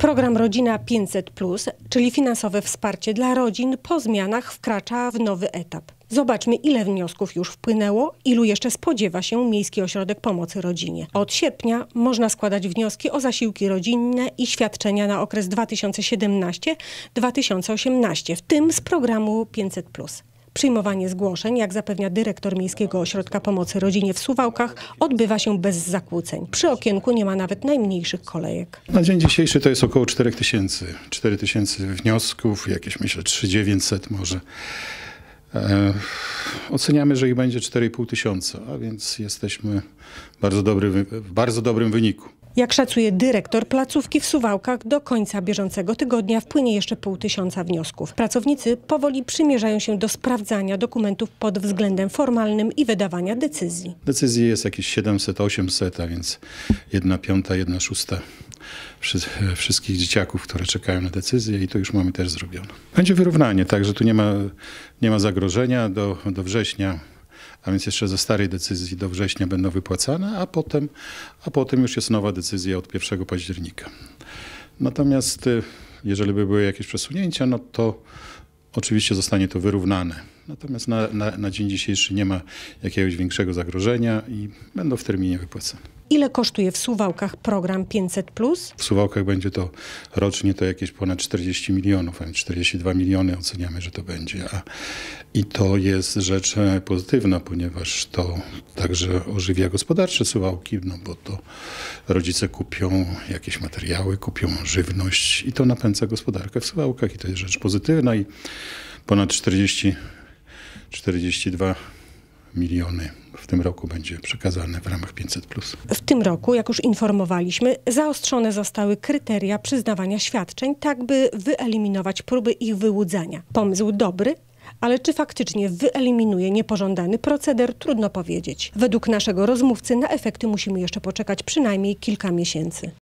Program Rodzina 500, czyli finansowe wsparcie dla rodzin, po zmianach wkracza w nowy etap. Zobaczmy, ile wniosków już wpłynęło, ilu jeszcze spodziewa się Miejski Ośrodek Pomocy Rodzinie. Od sierpnia można składać wnioski o zasiłki rodzinne i świadczenia na okres 2017-2018, w tym z programu 500. Przyjmowanie zgłoszeń, jak zapewnia dyrektor Miejskiego Ośrodka Pomocy Rodzinie w Suwałkach, odbywa się bez zakłóceń. Przy okienku nie ma nawet najmniejszych kolejek. Na dzień dzisiejszy to jest około 4 tysięcy. 4 tysięcy wniosków, jakieś myślę 3900 może. E, oceniamy, że ich będzie 4,5 tysiąca, a więc jesteśmy bardzo dobry, w bardzo dobrym wyniku. Jak szacuje dyrektor placówki w Suwałkach, do końca bieżącego tygodnia wpłynie jeszcze pół tysiąca wniosków. Pracownicy powoli przymierzają się do sprawdzania dokumentów pod względem formalnym i wydawania decyzji. Decyzji jest jakieś 700-800, a więc jedna piąta, jedna szósta wszystkich dzieciaków, które czekają na decyzję i to już mamy też zrobione. Będzie wyrównanie, także tu nie ma, nie ma zagrożenia do, do września a więc jeszcze ze starej decyzji do września będą wypłacane, a potem, a potem już jest nowa decyzja od 1 października. Natomiast y, jeżeli by były jakieś przesunięcia, no to oczywiście zostanie to wyrównane. Natomiast na, na, na dzień dzisiejszy nie ma jakiegoś większego zagrożenia i będą w terminie wypłacane. Ile kosztuje w Suwałkach program 500? W Suwałkach będzie to rocznie to jakieś ponad 40 milionów, 42 miliony oceniamy, że to będzie. A, I to jest rzecz e, pozytywna, ponieważ to także ożywia gospodarcze Suwałki, no bo to rodzice kupią jakieś materiały, kupią żywność i to napędza gospodarkę w Suwałkach i to jest rzecz pozytywna i ponad 40 42 miliony w tym roku będzie przekazane w ramach 500. W tym roku, jak już informowaliśmy, zaostrzone zostały kryteria przyznawania świadczeń, tak by wyeliminować próby ich wyłudzania. Pomysł dobry, ale czy faktycznie wyeliminuje niepożądany proceder, trudno powiedzieć. Według naszego rozmówcy na efekty musimy jeszcze poczekać przynajmniej kilka miesięcy.